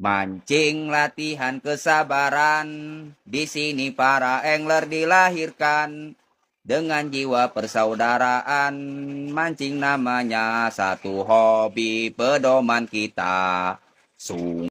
Mancing latihan kesabaran, di sini para angler dilahirkan dengan jiwa persaudaraan. Mancing namanya satu hobi pedoman kita. Sung